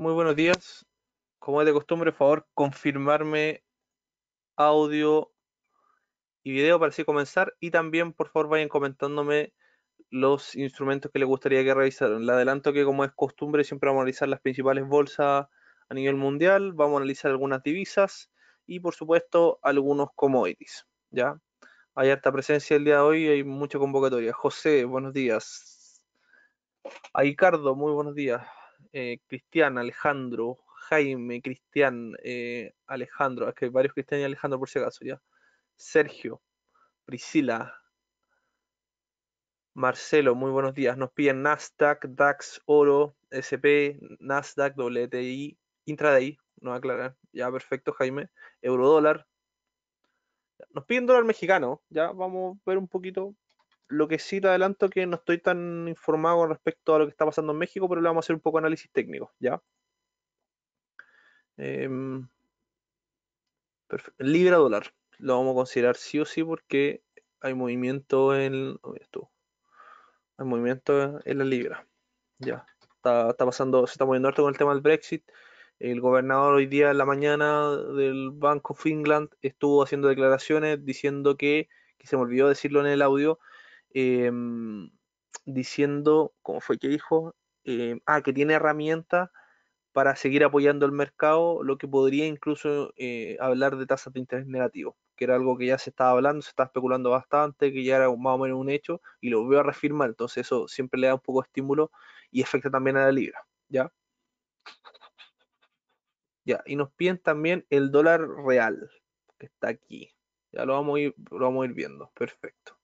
Muy buenos días. Como es de costumbre, por favor, confirmarme audio y video para así comenzar. Y también, por favor, vayan comentándome los instrumentos que les gustaría que revisaran. Le adelanto que, como es costumbre, siempre vamos a analizar las principales bolsas a nivel mundial, vamos a analizar algunas divisas y, por supuesto, algunos commodities. ¿ya? Hay harta presencia el día de hoy, hay mucha convocatoria. José, buenos días. A muy buenos días. Eh, Cristian, Alejandro, Jaime, Cristian, eh, Alejandro, es que hay varios Cristian y Alejandro por si acaso, ya. Sergio, Priscila, Marcelo, muy buenos días. Nos piden Nasdaq, DAX, Oro, SP, Nasdaq, WTI, Intraday, nos aclaran. Ya, perfecto, Jaime. Eurodólar. Nos piden dólar mexicano. Ya vamos a ver un poquito lo que sí te adelanto que no estoy tan informado con respecto a lo que está pasando en México, pero le vamos a hacer un poco de análisis técnico, ¿ya? Em, libra dólar. Lo vamos a considerar sí o sí porque hay movimiento en. Hay movimiento en la libra. Ya. Está, pasando, se está moviendo harto con el tema del Brexit. El gobernador hoy día en la mañana del Banco Finland estuvo haciendo declaraciones diciendo que, que se me olvidó decirlo en el audio, Em, diciendo, ¿cómo fue que dijo? Em, ah, que tiene herramientas para seguir apoyando el mercado, lo que podría incluso eh, hablar de tasas de interés negativo, que era algo que ya se estaba hablando, se estaba especulando bastante, que ya era más o menos un hecho, y lo veo a reafirmar, entonces eso siempre le da un poco de estímulo y afecta también a la libra, ¿ya? Ya, y nos piden también el dólar real, que está aquí. Ya lo vamos a ir, lo vamos a ir viendo, perfecto.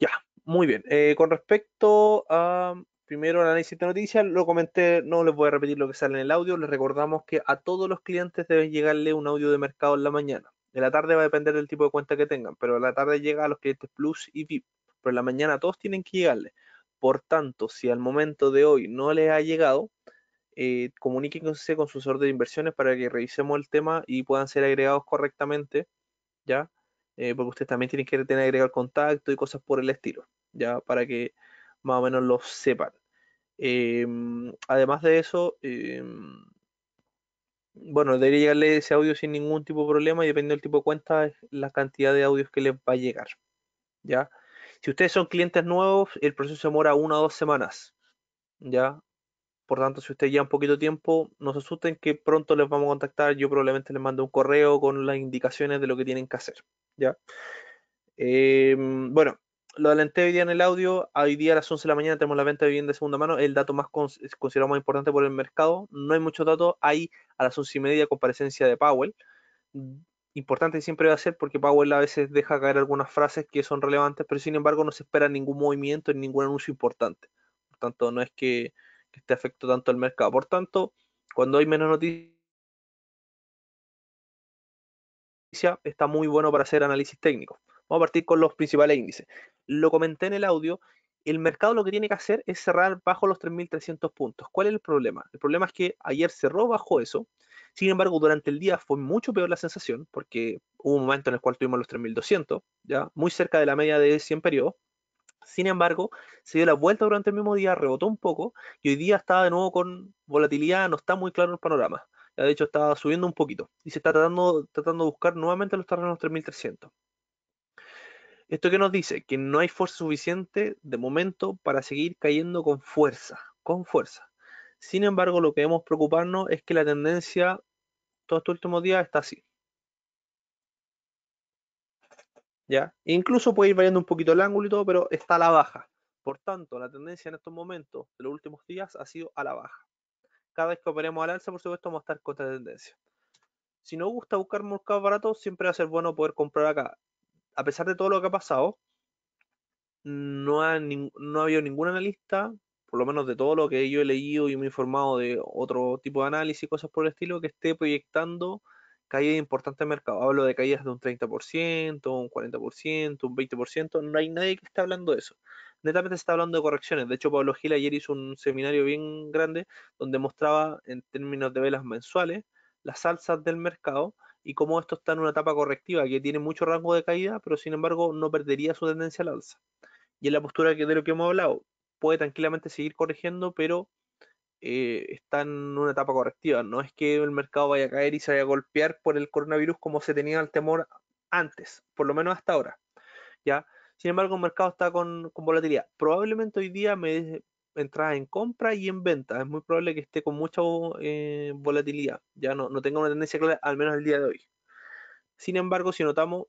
Ya, muy bien. Eh, con respecto a primero el análisis de noticias, lo comenté, no les voy a repetir lo que sale en el audio, les recordamos que a todos los clientes deben llegarle un audio de mercado en la mañana. En la tarde va a depender del tipo de cuenta que tengan, pero en la tarde llega a los clientes Plus y VIP, pero en la mañana todos tienen que llegarle. Por tanto, si al momento de hoy no les ha llegado, eh, comuníquense con su asesor de inversiones para que revisemos el tema y puedan ser agregados correctamente, ¿ya? Eh, porque ustedes también tienen que tener que agregar contacto y cosas por el estilo, ya para que más o menos lo sepan. Em, además de eso, em, bueno, debería llegarle ese audio sin ningún tipo de problema y dependiendo del tipo de cuenta, la cantidad de audios que les va a llegar. ¿ya? Si ustedes son clientes nuevos, el proceso demora una o dos semanas. ¿ya? Por tanto, si ustedes lleva un poquito de tiempo, no se asusten que pronto les vamos a contactar. Yo probablemente les mando un correo con las indicaciones de lo que tienen que hacer. ¿ya? Em, bueno, lo adelanté hoy día en el audio. Hoy día a las 11 de la mañana tenemos la venta de vivienda de segunda mano. El dato más considerado más importante por el mercado. No hay mucho dato. Hay a las 11 y media comparecencia de Powell. Importante siempre va a ser porque Powell a veces deja caer algunas frases que son relevantes, pero sin embargo no se espera ningún movimiento ni ningún anuncio importante. Por tanto, no es que que este afecto tanto al mercado. Por tanto, cuando hay menos noticias, está muy bueno para hacer análisis técnicos. Vamos a partir con los principales índices. Lo comenté en el audio, el mercado lo que tiene que hacer es cerrar bajo los 3.300 puntos. ¿Cuál es el problema? El problema es que ayer cerró bajo eso, sin embargo, durante el día fue mucho peor la sensación, porque hubo un momento en el cual tuvimos los 3.200, ya muy cerca de la media de 100 periodos, sin embargo, se dio la vuelta durante el mismo día, rebotó un poco y hoy día está de nuevo con volatilidad, no está muy claro el panorama. Ya de hecho está subiendo un poquito y se está tratando, tratando de buscar nuevamente los terrenos 3300. ¿Esto que nos dice? Que no hay fuerza suficiente de momento para seguir cayendo con fuerza, con fuerza. Sin embargo, lo que debemos preocuparnos es que la tendencia todos estos últimos días está así. ¿ya? E incluso puede ir variando un poquito el ángulo y todo, pero está a la baja. Por tanto, la tendencia en estos momentos, de los últimos días, ha sido a la baja. Cada vez que operemos al alza, por supuesto, vamos a estar contra la tendencia. Si no gusta buscar mercados baratos, siempre va a ser bueno poder comprar acá. A pesar de todo lo que ha pasado, no ha, no ha habido ningún analista, por lo menos de todo lo que yo he leído y me he informado de otro tipo de análisis y cosas por el estilo, que esté proyectando caída importante del mercado. Hablo de caídas de un 30%, un 40%, un 20%. No hay nadie que esté hablando de eso. Netamente se está hablando de correcciones. De hecho, Pablo Gil ayer hizo un seminario bien grande donde mostraba en términos de velas mensuales las alzas del mercado y cómo esto está en una etapa correctiva que tiene mucho rango de caída, pero sin embargo no perdería su tendencia al alza. Y en la postura de lo que hemos hablado, puede tranquilamente seguir corrigiendo, pero eh, está en una etapa correctiva. No es que el mercado vaya a caer y se vaya a golpear por el coronavirus como se tenía el temor antes, por lo menos hasta ahora. ¿ya? Sin embargo, el mercado está con, volatilidad. Probablemente hoy día me entrada en compra y en venta. Es muy probable que esté con mucha eh, volatilidad. Ya no, no tenga una tendencia clara, al menos el día de hoy. Sin embargo, si notamos,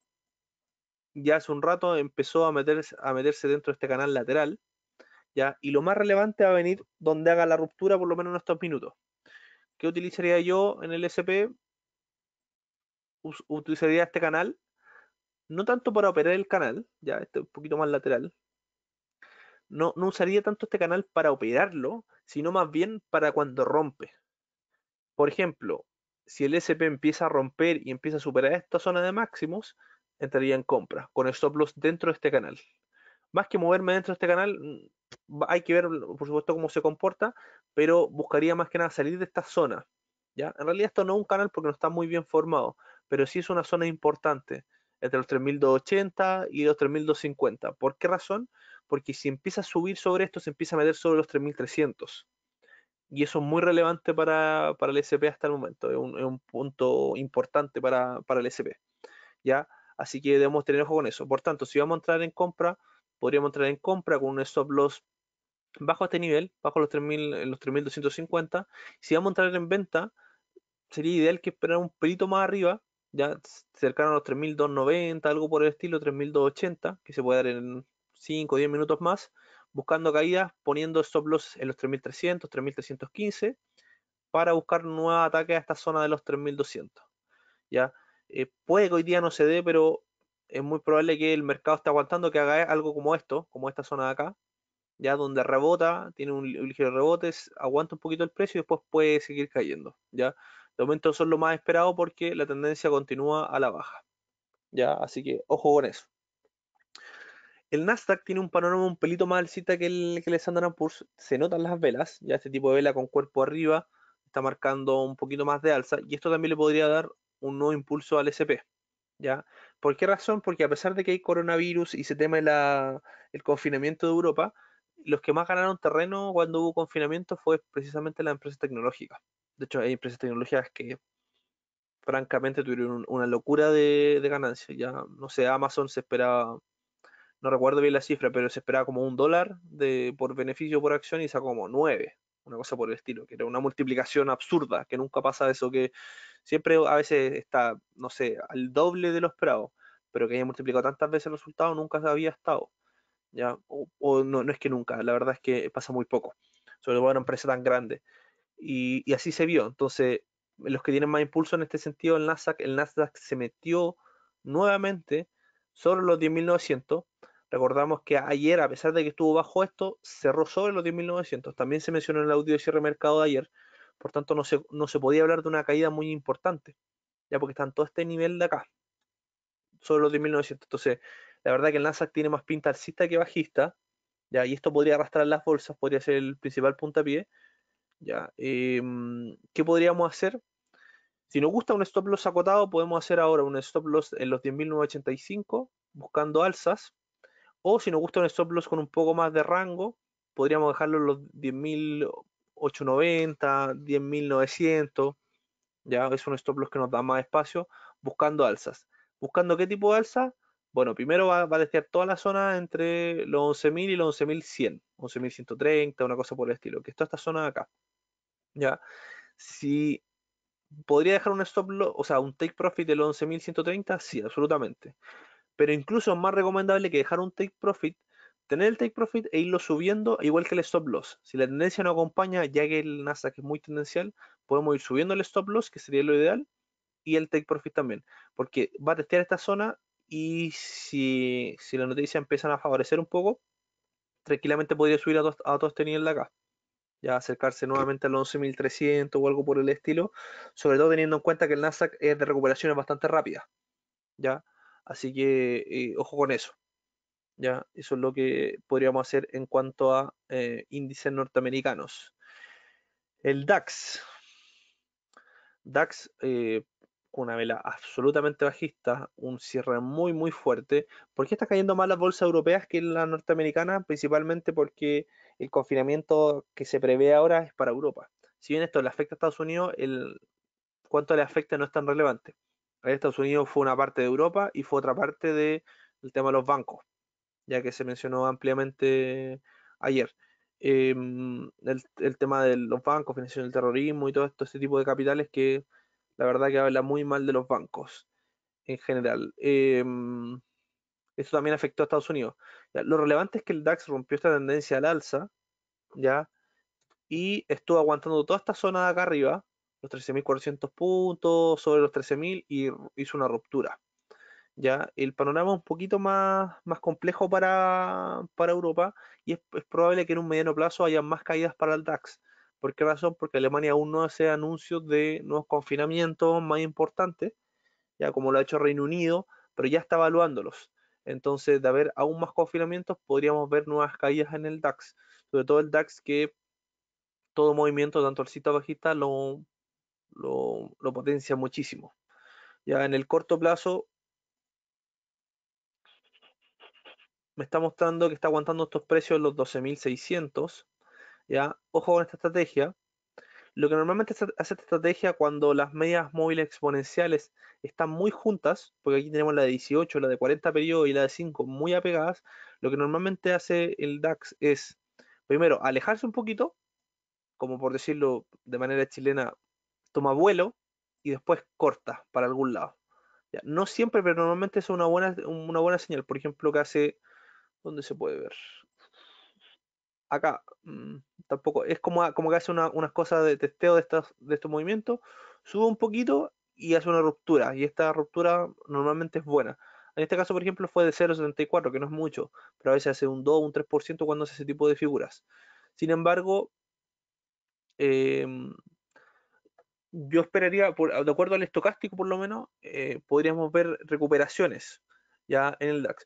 ya hace un rato empezó a meterse, a meterse dentro de este canal lateral y lo más relevante va a venir donde haga la ruptura, por lo menos en estos minutos. ¿Qué utilizaría yo en el SP? utilizaría este canal, no tanto para operar el canal, ya, este un poquito más lateral. No, no usaría tanto este canal para operarlo, sino más bien para cuando rompe. Por ejemplo, si el SP empieza a romper y empieza a superar esta zona de máximos, entraría en compra, con el stop loss dentro de este canal más que moverme dentro de este canal, mm, hay que ver, por supuesto, cómo se comporta, pero buscaría más que nada salir de esta zona. ¿ya? En realidad esto no es un canal porque no está muy bien formado, pero sí es una zona importante, entre los 3.280 y los 3.250. ¿Por qué razón? Porque si empieza a subir sobre esto, se empieza a meter sobre los 3.300. Y eso es muy relevante para, el SP hasta el momento, es un, punto importante para, para el SP. ¿ya? Así que debemos tener ojo con eso. Por tanto, si vamos a entrar en compra, podríamos entrar en compra con un stop loss bajo este nivel, bajo los los 3.250. Si vamos a entrar en venta, sería ideal que esperar un pelito más arriba, ya cercano a los 3.290, algo por el estilo, 3.280, que se puede dar en 5 o 10 minutos más, buscando caídas, poniendo stop loss en los 3.300, 3.315, para buscar nuevo ataque a esta zona de los 3.200. Ya, eh, puede que hoy día no se dé, pero es muy probable que el mercado esté aguantando que haga algo como esto, como esta zona de acá, ya donde rebota, tiene un ligero rebote, aguanta un poquito el precio y después puede seguir cayendo, ya. De momento son lo más esperado porque la tendencia continúa a la baja, ya, así que ojo con eso. El Nasdaq tiene un panorama un pelito más alcista que el, que el Standard por se notan las velas, ya este tipo de vela con cuerpo arriba está marcando un poquito más de alza y esto también le podría dar un nuevo impulso al SP, ¿Por qué razón? Porque a pesar de que hay coronavirus y se tema el confinamiento de Europa, los que más ganaron terreno cuando hubo confinamiento fue precisamente las empresas tecnológicas. De hecho, hay empresas tecnológicas que francamente tuvieron una locura de, ganancia ganancias. Ya, no sé, Amazon se esperaba, no recuerdo bien la cifra, pero se esperaba como un dólar de, por beneficio por acción y sacó como nueve, una cosa por el estilo, que era una multiplicación absurda, que nunca pasa eso que siempre a veces está, no sé, al doble de lo esperado, pero que haya multiplicado tantas veces el resultado nunca había estado. ¿ya? O, no, no, es que nunca, la verdad es que pasa muy poco, sobre todo en una empresa tan grande. Y, y, así se vio. Entonces, los que tienen más impulso en este sentido, el Nasdaq, el Nasdaq se metió nuevamente sobre los 10.900. Recordamos que ayer, a pesar de que estuvo bajo esto, cerró sobre los 10.900. También se mencionó en el audio de cierre mercado de ayer por tanto, no se, podía hablar de una caída muy importante, ya porque están todo este nivel de acá, sobre los 10.900. Entonces, la verdad que el Nasdaq tiene más pinta alcista que bajista, ya, y esto podría arrastrar las bolsas, podría ser el principal puntapié. Ya, em, ¿Qué podríamos hacer? Si nos gusta un stop loss acotado, podemos hacer ahora un stop loss en los 10.985, buscando alzas. O si nos gusta un stop loss con un poco más de rango, podríamos dejarlo en los 10.000, 890, 10.900, ya es un stop loss que nos da más espacio buscando alzas. ¿Buscando qué tipo de alza? Bueno, primero va, a desear toda la zona entre los 11.000 y los 11.100, 11.130, una cosa por el estilo, que está toda esta zona de acá. ¿Ya? Si podría dejar un stop loss, o sea, un take profit los 11.130, sí, absolutamente. Pero incluso es más recomendable que dejar un take profit tener el take profit e irlo subiendo igual que el stop loss. Si la tendencia no acompaña, ya que el Nasdaq es muy tendencial, podemos ir subiendo el stop loss, que sería lo ideal, y el take profit también, porque va a testear esta zona y si, si las noticias empiezan a favorecer un poco, tranquilamente podría subir a, a todo este nivel de acá. Ya acercarse nuevamente al 11.300 o algo por el estilo, sobre todo teniendo en cuenta que el Nasdaq es de recuperación bastante rápida ¿ya? Así que eh, ojo con eso. ¿ya? Eso es lo que podríamos hacer en cuanto a eh, índices norteamericanos. El DAX. DAX, eh, una vela absolutamente bajista, un cierre muy, muy fuerte. ¿Por qué está cayendo más las bolsas europeas que las norteamericanas? Principalmente porque el confinamiento que se prevé ahora es para Europa. Si bien esto le afecta a Estados Unidos, el cuánto le afecta no es tan relevante. Estados Unidos fue una parte de Europa y fue otra parte del tema de los bancos ya que se mencionó ampliamente ayer. Em, el, tema de los bancos, financiación del terrorismo y todo esto, este tipo de capitales que la verdad que habla muy mal de los bancos en general. Em, esto también afectó a Estados Unidos. lo relevante es que el DAX rompió esta tendencia al alza, ¿ya? Y estuvo aguantando toda esta zona de acá arriba, los 13.400 puntos, sobre los 13.000 y hizo una ruptura. ¿ya? El panorama es un poquito más, más complejo para, para Europa y es, es, probable que en un mediano plazo haya más caídas para el DAX. ¿Por qué razón? Porque Alemania aún no hace anuncios de nuevos confinamientos más importantes, ya como lo ha hecho Reino Unido, pero ya está evaluándolos. Entonces, de haber aún más confinamientos, podríamos ver nuevas caídas en el DAX. Sobre todo el DAX que todo movimiento, tanto alcista bajista, lo, lo, lo potencia muchísimo. Ya en el corto plazo, me está mostrando que está aguantando estos precios los 12.600. ¿ya? Ojo con esta estrategia. Lo que normalmente hace esta estrategia cuando las medias móviles exponenciales están muy juntas, porque aquí tenemos la de 18, la de 40 periodos y la de 5 muy apegadas, lo que normalmente hace el DAX es, primero, alejarse un poquito, como por decirlo de manera chilena, toma vuelo y después corta para algún lado. No siempre, pero normalmente es una buena, una buena señal. Por ejemplo, que hace ¿Dónde se puede ver? Acá, mm, tampoco, es como, que hace una, unas cosas de testeo de estos, de estos movimientos, sube un poquito y hace una ruptura, y esta ruptura normalmente es buena. En este caso, por ejemplo, fue de 0.74, que no es mucho, pero a veces hace un 2, un 3% cuando hace ese tipo de figuras. Sin embargo, em, yo esperaría, por, de acuerdo al estocástico por lo menos, eh, podríamos ver recuperaciones ya en el DAX.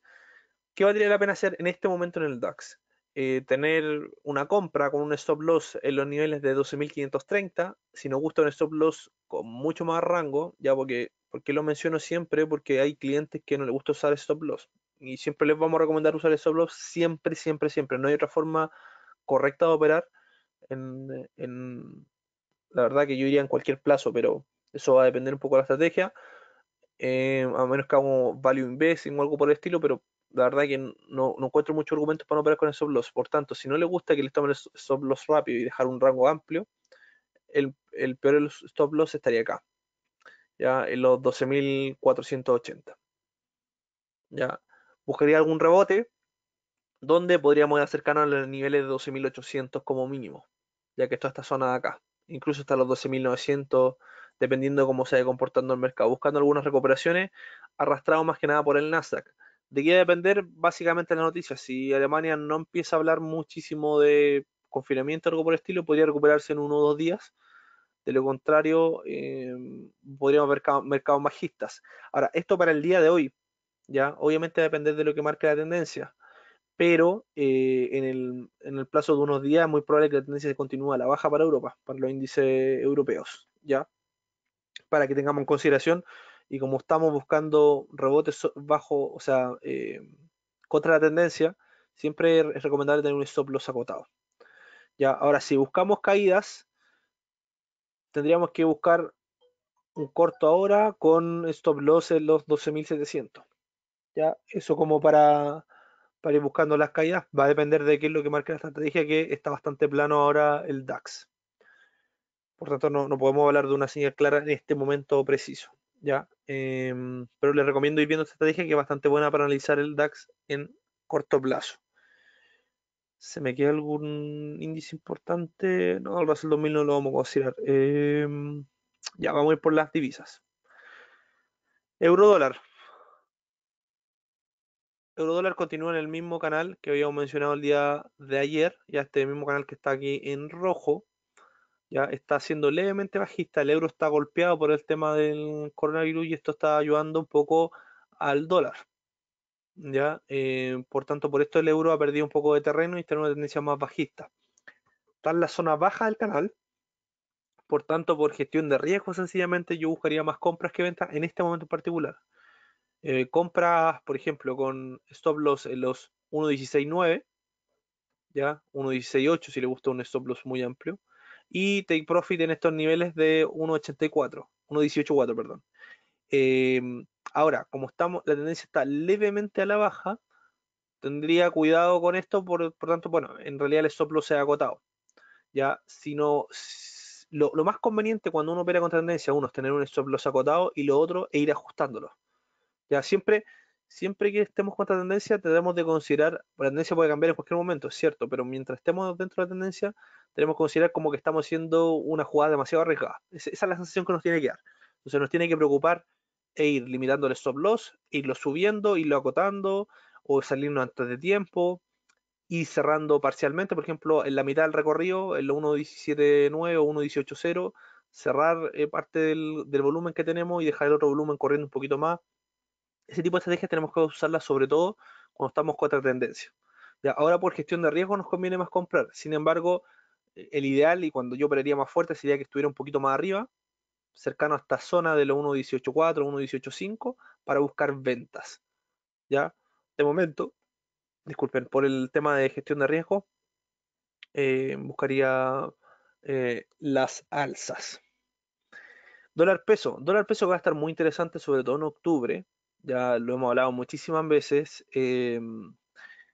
¿qué valdría la pena hacer en este momento en el DAX? Eh, tener una compra con un stop loss en los niveles de 12.530, si nos gusta un stop loss con mucho más rango, ya porque, porque lo menciono siempre, porque hay clientes que no les gusta usar stop loss y siempre les vamos a recomendar usar stop loss siempre, siempre, siempre. No hay otra forma correcta de operar. En, la verdad que yo iría en cualquier plazo, pero eso va a depender un poco de la estrategia. Eh, a menos que hago value investing o algo por el estilo, pero la verdad que no, encuentro muchos argumentos para no operar con el stop loss. Por tanto, si no le gusta que le tomen el stop loss rápido y dejar un rango amplio, el, peor el stop loss estaría acá, ya en los 12.480. Ya buscaría algún rebote donde podríamos acercarnos a los niveles de 12.800 como mínimo, ya que está esta zona de acá, incluso hasta los 12.900 dependiendo de cómo se vaya comportando el mercado, buscando algunas recuperaciones, arrastrado más que nada por el Nasdaq ¿De qué va a depender? Básicamente la noticia. Si Alemania no empieza a hablar muchísimo de confinamiento o algo por el estilo, podría recuperarse en uno o dos días. De lo contrario, em, podríamos ver mercados bajistas. Ahora, esto para el día de hoy, ¿ya? Obviamente va a depender de lo que marque la tendencia, pero eh, en, el, en, el, plazo de unos días es muy probable que la tendencia se continúe a la baja para Europa, para los índices europeos, ¿ya? Para que tengamos en consideración y como estamos buscando rebotes bajo, o sea, eh, contra la tendencia, siempre es recomendable tener un stop loss acotado. Ya, ahora, si buscamos caídas, tendríamos que buscar un corto ahora con stop loss en los 12.700. Ya, eso como para, para ir buscando las caídas, va a depender de qué es lo que marque la estrategia, que está bastante plano ahora el DAX. Por tanto, no podemos hablar de una señal clara en este momento preciso. ¿ya? Em, pero les recomiendo ir viendo esta estrategia que es bastante buena para analizar el DAX en corto plazo. ¿Se me queda algún índice importante? No, el Russell 2000 no lo vamos a considerar. Em, ya, vamos a ir por las divisas. Eurodólar. Eurodólar continúa en el mismo canal que habíamos mencionado el día de ayer, ya este mismo canal que está aquí en rojo, ya está siendo levemente bajista, el euro está golpeado por el tema del coronavirus y esto está ayudando un poco al dólar. ¿ya? Eh, por tanto, por esto el euro ha perdido un poco de terreno y está en una tendencia más bajista. Está en la zona baja del canal, por tanto, por gestión de riesgo, sencillamente yo buscaría más compras que ventas en este momento en particular. Eh, compras, por ejemplo, con stop loss en los 1.169, ya 1.168 si le gusta un stop loss muy amplio y take profit en estos niveles de 1.84, 1.18.4, perdón. Em, ahora, como estamos, la tendencia está levemente a la baja, tendría cuidado con esto, por, tanto, bueno, en realidad el soplo se ha agotado. Ya, si no, lo, más conveniente cuando uno opera con tendencia, uno es tener un stop loss acotado y lo otro e ir ajustándolo. Ya siempre siempre que estemos contra tendencia, tenemos que considerar, la tendencia puede cambiar en cualquier momento, es cierto, pero mientras estemos dentro de la tendencia, tenemos que considerar como que estamos haciendo una jugada demasiado arriesgada. esa es la sensación que nos tiene que dar. Entonces nos tiene que preocupar e ir limitando el stop loss, irlo subiendo, irlo acotando, o salirnos antes de tiempo, y cerrando parcialmente, por ejemplo, en la mitad del recorrido, en lo 1.17.9 o 1.18.0, cerrar eh, parte del volumen que tenemos y dejar el otro volumen corriendo un poquito más ese tipo de estrategias tenemos que usarlas sobre todo cuando estamos contra tendencia. Ya, ahora por gestión de riesgo nos conviene más comprar. Sin embargo, el ideal y cuando yo operaría más fuerte sería que estuviera un poquito más arriba, cercano a esta zona de los 1.184, 1.185 para buscar ventas. Ya, de momento, disculpen, por el tema de gestión de riesgo, eh, buscaría eh, las alzas. Dólar peso. Dólar peso va a estar muy interesante, sobre todo en octubre, ya lo hemos hablado muchísimas veces, eh,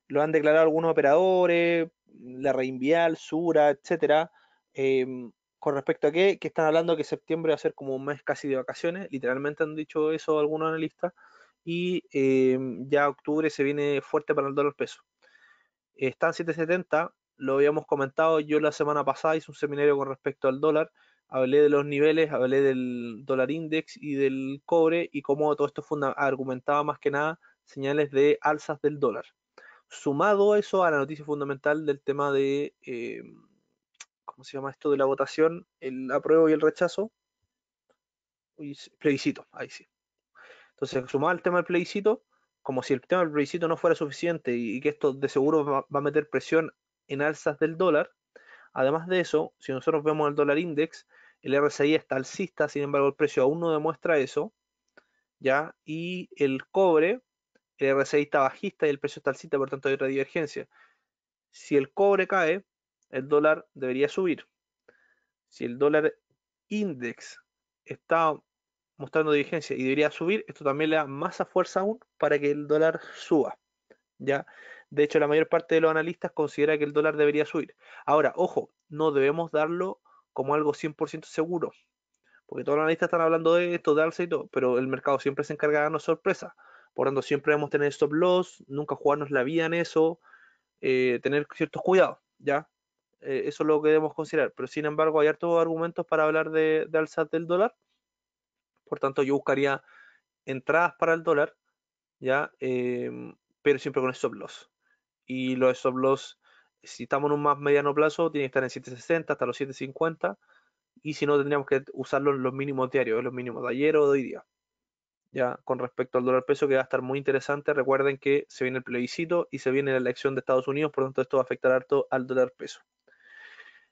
lo han declarado algunos operadores, la Reinvial, Sura, etcétera. Eh, con respecto a qué, que están hablando que septiembre va a ser como un mes casi de vacaciones, literalmente han dicho eso algunos analistas, y eh, ya octubre se viene fuerte para el dólar peso. están 770, lo habíamos comentado, yo la semana pasada hice un seminario con respecto al dólar, hablé de los niveles, hablé del dólar index y del cobre y cómo todo esto argumentaba más que nada señales de alzas del dólar. Sumado eso a la noticia fundamental del tema de, em, ¿cómo se llama esto? De la votación, el apruebo y el rechazo. plebiscito, ahí sí. Entonces, sumado al tema del plebiscito, como si el tema del plebiscito no fuera suficiente y, que esto de seguro va, va a meter presión en alzas del dólar, además de eso, si nosotros vemos el dólar index, el RSI está alcista, sin embargo, el precio aún no demuestra eso. ¿ya? Y el cobre, el RSI está bajista y el precio está alcista, por tanto hay otra divergencia. Si el cobre cae, el dólar debería subir. Si el dólar index está mostrando divergencia y debería subir, esto también le da más fuerza aún para que el dólar suba. ¿ya? De hecho, la mayor parte de los analistas considera que el dólar debería subir. Ahora, ojo, no debemos darlo como algo 100% seguro. Porque todos los analistas están hablando de esto, de alza y todo, pero el mercado siempre se encarga de darnos sorpresa. Por tanto, siempre debemos tener stop loss, nunca jugarnos la vida en eso, eh, tener ciertos cuidados, ¿ya? Eh, eso es lo que debemos considerar. Pero sin embargo, hay hartos argumentos para hablar de, alza del dólar. Por tanto, yo buscaría entradas para el dólar, ¿ya? Eh, pero siempre con stop loss. Y los stop loss si estamos en un más mediano plazo, tiene que estar en 760 hasta los 750. Y si no, tendríamos que usarlo en los mínimos diarios, en los mínimos de ayer o de hoy día. Ya con respecto al dólar peso, que va a estar muy interesante. Recuerden que se viene el plebiscito y se viene la elección de Estados Unidos, por lo tanto, esto va a afectar harto al dólar peso.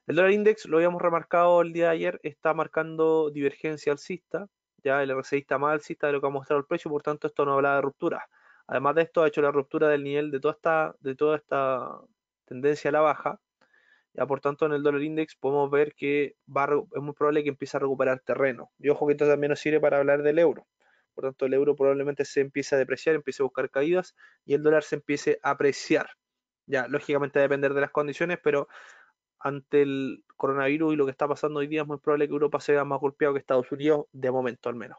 El dólar index, lo habíamos remarcado el día de ayer, está marcando divergencia alcista. Ya el RSI está más alcista de lo que ha mostrado el precio, por tanto, esto no habla de ruptura. Además de esto, ha hecho la ruptura del nivel de toda esta, de toda esta tendencia a la baja. Ya por tanto, en el dólar index podemos ver que es muy probable que empiece a recuperar terreno. Y ojo que esto también nos sirve para hablar del euro. Por tanto, el euro probablemente se empiece a depreciar, empiece a buscar caídas y el dólar se empiece a apreciar. Ya, lógicamente a depender de las condiciones, pero ante el coronavirus y lo que está pasando hoy día es muy probable que Europa sea más golpeado que Estados Unidos, de momento al menos.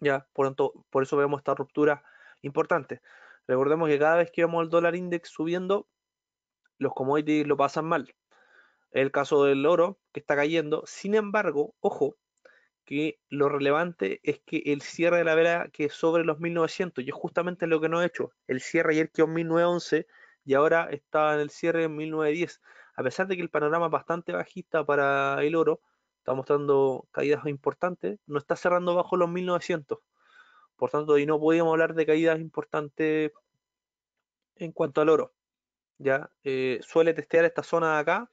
Ya, por tanto, por eso vemos esta ruptura importante. Recordemos que cada vez que vemos el dólar index subiendo, los commodities lo pasan mal. El caso del oro, que está cayendo. Sin embargo, ojo, que lo relevante es que el cierre de la vela que es sobre los 1900, y es justamente lo que no he hecho. El cierre ayer quedó en 1911 y ahora está en el cierre en 1910. A pesar de que el panorama es bastante bajista para el oro, está mostrando caídas importantes, no está cerrando bajo los 1900. Por tanto, y no podíamos hablar de caídas importantes en cuanto al oro. ¿ya? Eh, suele testear esta zona de acá,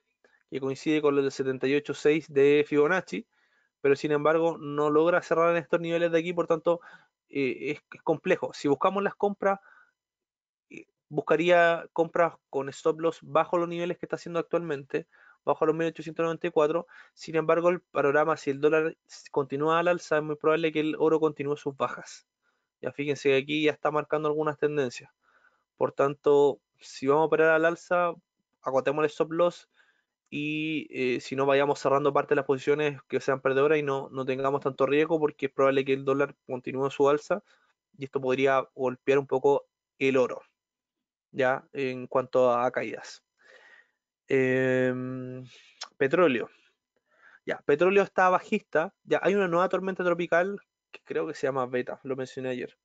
que coincide con los del 78.6 de Fibonacci, pero sin embargo no logra cerrar en estos niveles de aquí, por tanto eh, es, complejo. Si buscamos las compras, eh, buscaría compras con stop loss bajo los niveles que está haciendo actualmente, bajo los 1894. Sin embargo, el panorama, si el dólar continúa al alza, es muy probable que el oro continúe sus bajas. Ya fíjense que aquí ya está marcando algunas tendencias. Por tanto, si vamos a operar al alza, acotemos el stop loss y eh, si no vayamos cerrando parte de las posiciones que sean perdedoras y no, no tengamos tanto riesgo porque es probable que el dólar continúe su alza y esto podría golpear un poco el oro, ya en cuanto a caídas. Em, petróleo. Ya, petróleo está bajista. Ya hay una nueva tormenta tropical que creo que se llama Beta, lo mencioné ayer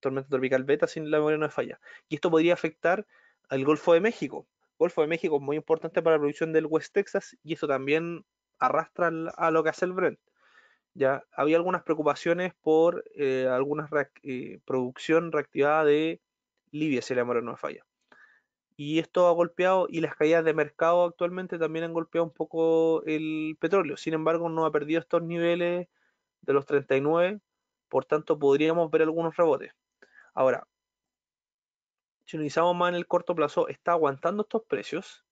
tormenta tropical beta, sin la memoria no falla. Y esto podría afectar al Golfo de México. El Golfo de México es muy importante para la producción del West Texas y eso también arrastra a lo que hace el Brent. Ya había algunas preocupaciones por eh, alguna eh, producción reactivada de Libia, si la memoria no falla. Y esto ha golpeado, y las caídas de mercado actualmente también han golpeado un poco el petróleo. Sin embargo, no ha perdido estos niveles de los 39, por tanto podríamos ver algunos rebotes. Ahora, si utilizamos más en el corto plazo, está aguantando estos precios,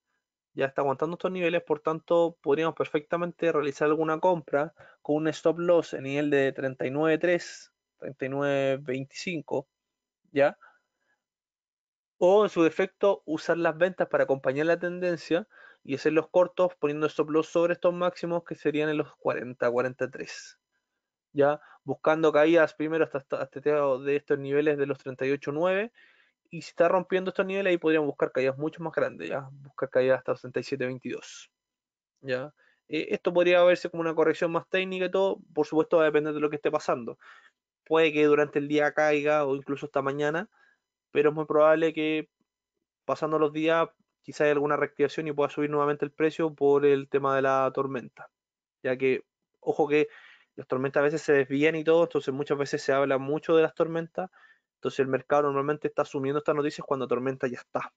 ya está aguantando estos niveles, por tanto podríamos perfectamente realizar alguna compra con un stop loss en nivel de 39.3, 39.25, ¿ya? O en su defecto usar las ventas para acompañar la tendencia y hacer los cortos poniendo stop loss sobre estos máximos que serían en los 40, 43 ya buscando caídas primero hasta, este de estos niveles de los 38.9 y si está rompiendo estos niveles ahí podrían buscar caídas mucho más grandes, ya buscar caídas hasta 67.22. Ya. Eh, esto podría verse como una corrección más técnica y todo, por supuesto va a depender de lo que esté pasando. Puede que durante el día caiga o incluso esta mañana, pero es muy probable que pasando los días quizá haya alguna reactivación y pueda subir nuevamente el precio por el tema de la tormenta. Ya que, ojo que las tormentas a veces se desvían y todo, entonces muchas veces se habla mucho de las tormentas, entonces el mercado normalmente está asumiendo estas noticias cuando la tormenta ya está,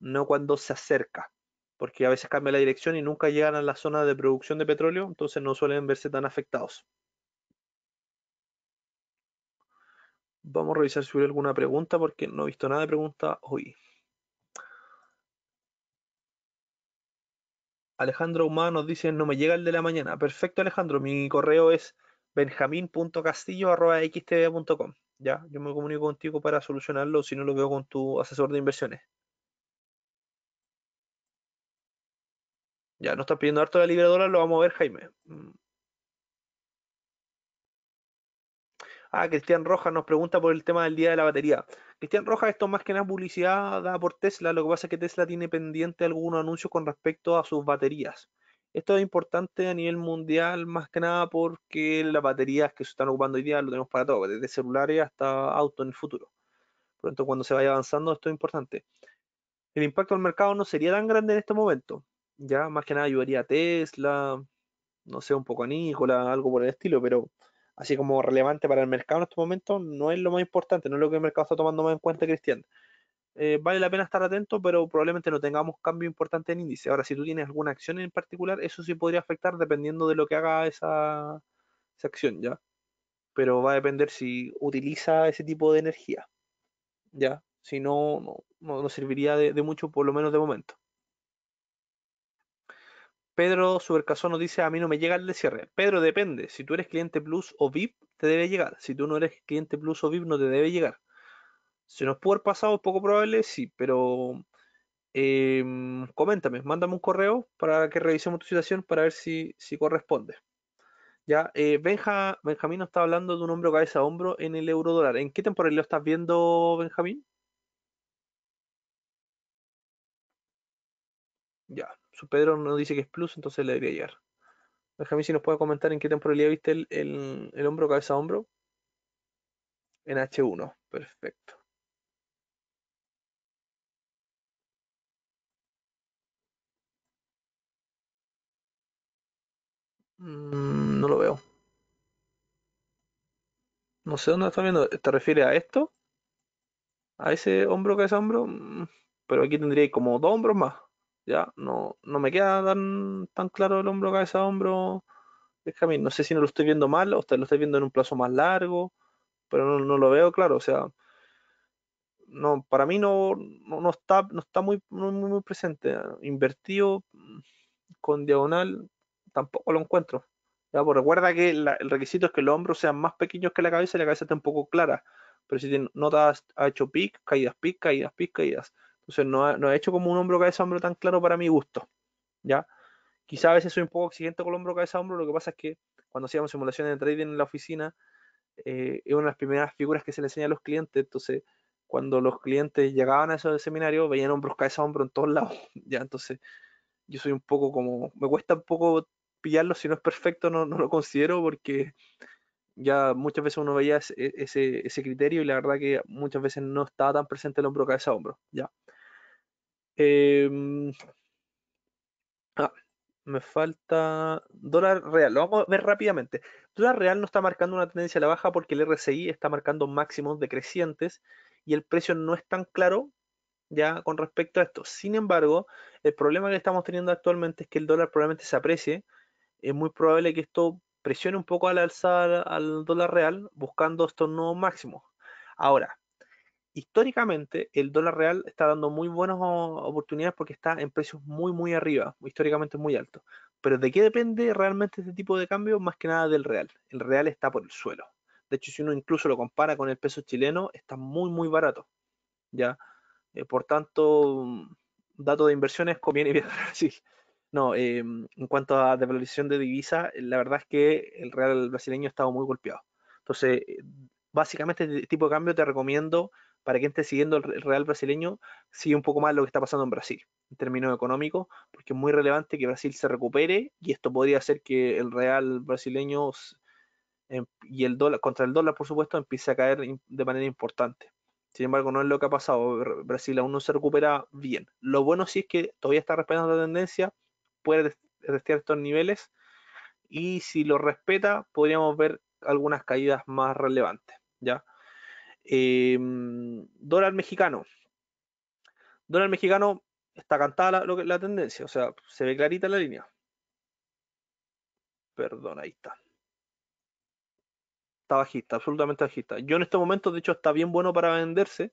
no cuando se acerca, porque a veces cambia la dirección y nunca llegan a la zona de producción de petróleo, entonces no suelen verse tan afectados. Vamos a revisar si hubo alguna pregunta porque no he visto nada de pregunta hoy. Alejandro Humano nos dice, no me llega el de la mañana. Perfecto, Alejandro. Mi correo es benjamín.castillo.xtv.com. Ya, yo me comunico contigo para solucionarlo si no lo veo con tu asesor de inversiones. Ya, no está pidiendo harto la libradora, lo vamos a ver, Jaime. Mm. Ah, Cristian Rojas nos pregunta por el tema del día de la batería. Cristian Rojas, esto más que nada publicidad por Tesla. Lo que pasa es que Tesla tiene pendiente algunos anuncios con respecto a sus baterías. Esto es importante a nivel mundial, más que nada porque las baterías que se están ocupando hoy día lo tenemos para todo, desde celulares hasta autos en el futuro. Por tanto, cuando se vaya avanzando, esto es importante. El impacto al mercado no sería tan grande en este momento. Ya, más que nada ayudaría a Tesla, no sé, un poco a Nicola, algo por el estilo, pero así como relevante para el mercado en estos momentos, no es lo más importante, no es lo que el mercado está tomando más en cuenta, Cristian. Eh, vale la pena estar atento, pero probablemente no tengamos cambio importante en índice. Ahora, si tú tienes alguna acción en particular, eso sí podría afectar dependiendo de lo que haga esa, acción, ¿ya? Pero va a depender si utiliza ese tipo de energía, ¿ya? Si no, no, no, serviría de mucho, por lo menos de momento. Pedro Caso nos dice, a mí no me llega el de cierre. Pedro, depende. Si tú eres cliente Plus o VIP, te debe llegar. Si tú no eres cliente Plus o VIP, no te debe llegar. Si nos pudo haber pasado, poco probable, sí, pero em, coméntame, mándame un correo para que revisemos tu situación para ver si, corresponde. Ya, eh, Benja, Benjamín nos está hablando de un hombro cabeza a hombro en el euro dólar. ¿En qué temporal lo estás viendo, Benjamín? Ya. Pedro no dice que es plus, entonces le debería llegar. Déjame si nos puede comentar en qué temporalidad viste el, el, hombro cabeza hombro. En H1, perfecto. Mm, no lo veo. No sé dónde está viendo. ¿Te refieres a esto? ¿A ese hombro cabeza hombro? Mm, pero aquí tendría como dos hombros más. ¿ya? No, no me queda tan, claro el hombro, cabeza a hombro, No sé si no lo estoy viendo mal o lo estoy viendo en un plazo más largo, pero no, lo veo claro. O sea, no, para mí no, no, está, no está muy, presente. Invertido con diagonal tampoco lo encuentro. Pues recuerda que el requisito es que los hombros sean más pequeños que la cabeza y la cabeza esté un poco clara. Pero si no notas, ha hecho pic, caídas, pic, caídas, pic, caídas. Entonces no he hecho como un hombro cabeza hombro tan claro para mi gusto. ¿Ya? Quizá a veces soy un poco exigente con el hombro cabeza hombro, lo que pasa es que cuando hacíamos simulaciones de trading en la oficina, eh, es una de las primeras figuras que se le enseña a los clientes, entonces cuando los clientes llegaban a esos seminarios veían hombros cabeza hombro en todos lados, ya entonces yo soy un poco como, me cuesta un poco pillarlo, si no es perfecto no, lo considero porque ya muchas veces uno veía e, ese, ese, criterio y la verdad que muchas veces no estaba tan presente el hombro cabeza hombro, ya. Em, ah, me falta dólar real. Lo vamos a ver rápidamente. Dólar real no está marcando una tendencia a la baja porque el RSI está marcando máximos decrecientes y el precio no es tan claro ya con respecto a esto. Sin embargo, el problema que estamos teniendo actualmente es que el dólar probablemente se aprecie. Es muy probable que esto presione un poco al alza al dólar real buscando estos nuevos máximos. Ahora, históricamente el dólar real está dando muy buenas oportunidades porque está en precios muy, muy arriba, históricamente muy alto. Pero ¿de qué depende realmente este tipo de cambio? Más que nada del real. El real está por el suelo. De hecho, si uno incluso lo compara con el peso chileno, está muy, muy barato. ¿ya? Eh, por tanto, mm, dato de inversiones conviene Brasil. No, em, en cuanto a devaluación de divisa, la verdad es que el real brasileño ha estado muy golpeado. Entonces, eh, básicamente este tipo de cambio te recomiendo para que esté siguiendo el Real brasileño, sigue un poco más lo que está pasando en Brasil, en términos económicos, porque es muy relevante que Brasil se recupere y esto podría hacer que el Real brasileño em, y el dólar, contra el dólar, por supuesto, empiece a caer de manera importante. Sin embargo, no es lo que ha pasado. Brasil aún no se recupera bien. Lo bueno sí es que todavía está respetando la tendencia, puede testear estos niveles y si lo respeta, podríamos ver algunas caídas más relevantes, ¿ya? Em, dólar mexicano. Dólar mexicano está cantada la, la tendencia, o sea, se ve clarita la línea. Perdón, ahí está. Está bajista, absolutamente bajista. Yo en este momento, de hecho, está bien bueno para venderse.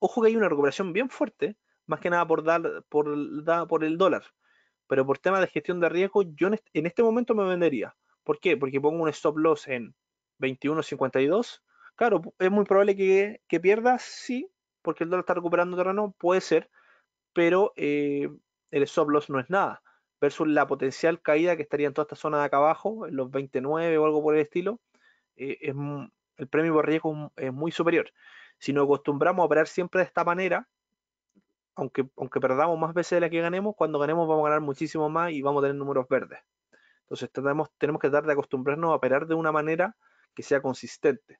Ojo que hay una recuperación bien fuerte, más que nada por, dar, por, el dólar. Pero por tema de gestión de riesgo, yo en este momento me vendería. ¿Por qué? Porque pongo un stop loss en 21.52 Claro, es muy probable que, que pierda, sí, porque el dólar está recuperando terreno, puede ser, pero eh, el stop loss no es nada, versus la potencial caída que estaría en toda esta zona de acá abajo, en los 29 o algo por el estilo, eh, el premio por riesgo es muy superior. Si nos acostumbramos a operar siempre de esta manera, aunque, aunque perdamos más veces de la que ganemos, cuando ganemos vamos a ganar muchísimo más y vamos a tener números verdes. Entonces tenemos, tenemos que tratar de acostumbrarnos a operar de una manera que sea consistente.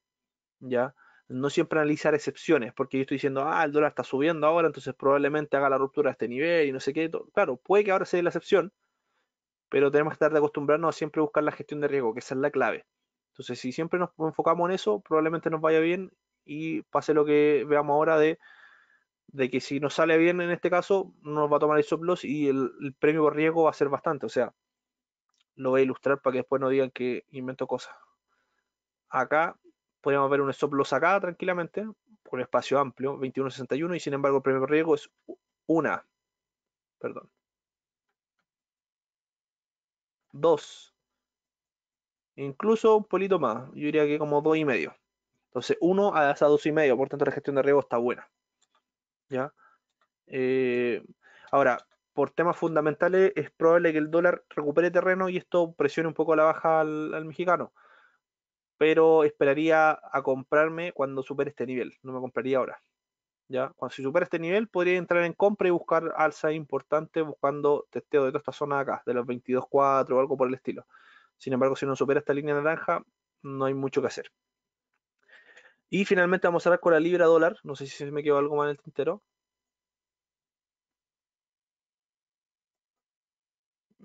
¿ya? No siempre analizar excepciones, porque yo estoy diciendo, ah, el dólar está subiendo ahora, entonces probablemente haga la ruptura a este nivel y no sé qué. Claro, puede que ahora sea la excepción, pero tenemos que estar de acostumbrarnos a siempre buscar la gestión de riesgo, que esa es la clave. Entonces, si siempre nos enfocamos en eso, probablemente nos vaya bien y pase lo que veamos ahora de, de que si nos sale bien en este caso, nos va a tomar el soplos y el, el premio por riesgo va a ser bastante. O sea, lo voy a ilustrar para que después no digan que invento cosas. Acá podríamos ver un stop loss acá tranquilamente, por un espacio amplio, 21.61, y sin embargo el primer riesgo es una, perdón, dos, incluso un poquito más, yo diría que como dos y medio. Entonces, uno a esa dos y medio, por tanto la gestión de riesgo está buena. ¿Ya? Eh, ahora, por temas fundamentales, es probable que el dólar recupere terreno y esto presione un poco la baja al mexicano pero esperaría a comprarme cuando supere este nivel, no me compraría ahora. ¿ya? Cuando si supera este nivel, podría entrar en compra y buscar alza importante buscando testeo de toda esta zona de acá, de los 22.4 o algo por el estilo. Sin embargo, si no supera esta línea naranja, no hay mucho que hacer. Y finalmente vamos a hablar con la libra dólar. No sé si me quedó algo mal en el tintero.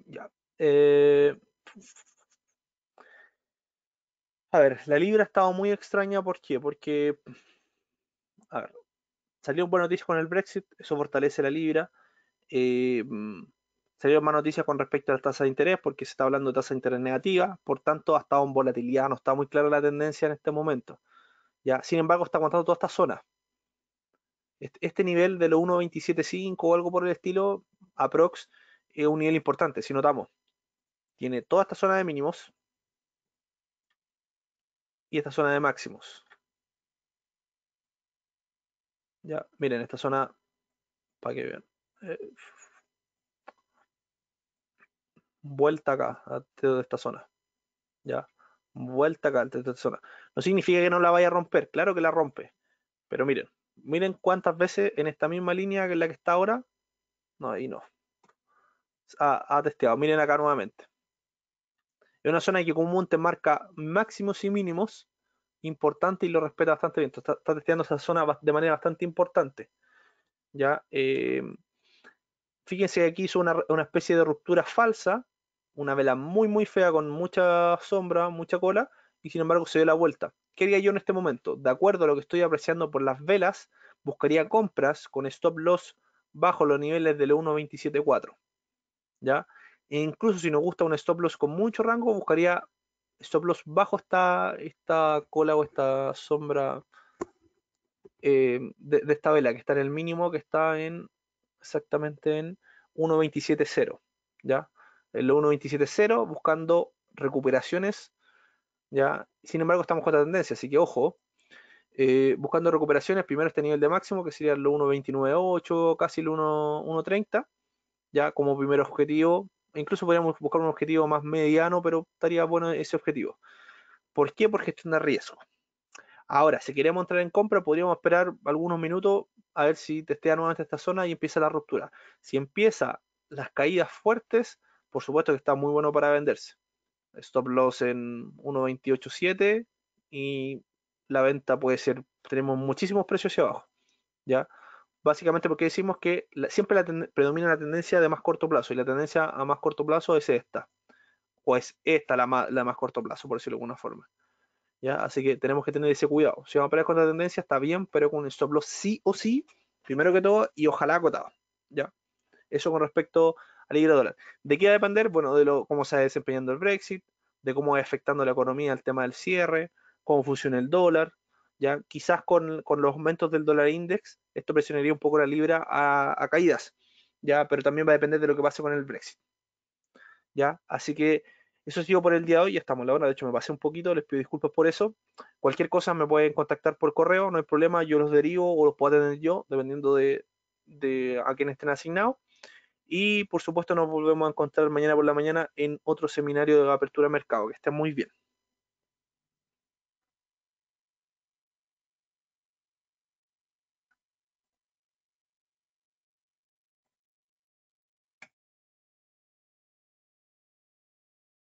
Ya. Eh, a ver, la libra ha estado muy extraña, ¿por qué? Porque, a ver, salió buena noticia con el Brexit, eso fortalece la libra. Salió eh, salieron más noticia con respecto a la tasa de interés, porque se está hablando de tasa de interés negativa, por tanto ha estado en volatilidad, no está muy clara la tendencia en este momento. Ya, sin embargo, está aguantando toda esta zona. Este, este nivel de los 1.27.5 o algo por el estilo, aprox, es un nivel importante, si notamos. Tiene toda esta zona de mínimos, y esta zona de máximos. Ya, miren, esta zona, para que vean. Eh, vuelta acá, antes de esta zona. Ya, vuelta acá, antes de esta zona. No significa que no la vaya a romper, claro que la rompe. Pero miren, miren cuántas veces en esta misma línea que la que está ahora, no, ahí no. ha testeado, miren acá nuevamente. Es una zona que monte marca máximos y mínimos importante y lo respeta bastante bien. Está, está testeando esa zona de manera bastante importante. ¿ya? Eh, fíjense que aquí hizo una, especie de ruptura falsa, una vela muy muy fea con mucha sombra, mucha cola, y sin embargo se dio la vuelta. ¿Qué haría yo en este momento? De acuerdo a lo que estoy apreciando por las velas, buscaría compras con stop loss bajo los niveles del 1.27.4. ¿Ya? incluso si nos gusta un stop loss con mucho rango, buscaría stop loss bajo esta, esta cola o esta sombra eh, de, esta vela, que está en el mínimo, que está en exactamente en 1.27.0, ¿ya? El 1.27.0 buscando recuperaciones, ¿ya? Sin embargo, estamos con la tendencia, así que ojo, eh, buscando recuperaciones, primero este nivel de máximo, que sería el 1.29.8, casi el 1.30, ya como primer objetivo, incluso podríamos buscar un objetivo más mediano, pero estaría bueno ese objetivo. ¿Por qué? Por gestión de riesgo. Ahora, si queremos entrar en compra, podríamos esperar algunos minutos a ver si testea nuevamente esta zona y empieza la ruptura. Si empieza las caídas fuertes, por supuesto que está muy bueno para venderse. Stop loss en 1.28.7 y la venta puede ser, tenemos muchísimos precios hacia abajo. ¿ya? básicamente porque decimos que siempre la predomina la tendencia de más corto plazo y la tendencia a más corto plazo es esta, o es esta la más, más corto plazo, por decirlo de alguna forma. ¿Ya? Así que tenemos que tener ese cuidado. Si vamos a operar contra la tendencia, está bien, pero con un stop loss sí o sí, primero que todo, y ojalá acotado. ¿ya? Eso con respecto al libro dólar. ¿De qué va a depender? Bueno, de lo, cómo se va desempeñando el Brexit, de cómo va afectando la economía el tema del cierre, cómo funciona el dólar, ya quizás con, los aumentos del dólar index, esto presionaría un poco la libra a, caídas, ya, pero también va a depender de lo que pase con el Brexit. Ya, así que eso ha sido por el día de hoy, ya estamos la hora, de hecho me pasé un poquito, les pido disculpas por eso. Cualquier cosa me pueden contactar por correo, no hay problema, yo los derivo o los puedo atender yo, dependiendo de, de a quién estén asignados. Y por supuesto nos volvemos a encontrar mañana por la mañana en otro seminario de apertura de mercado. Que estén muy bien.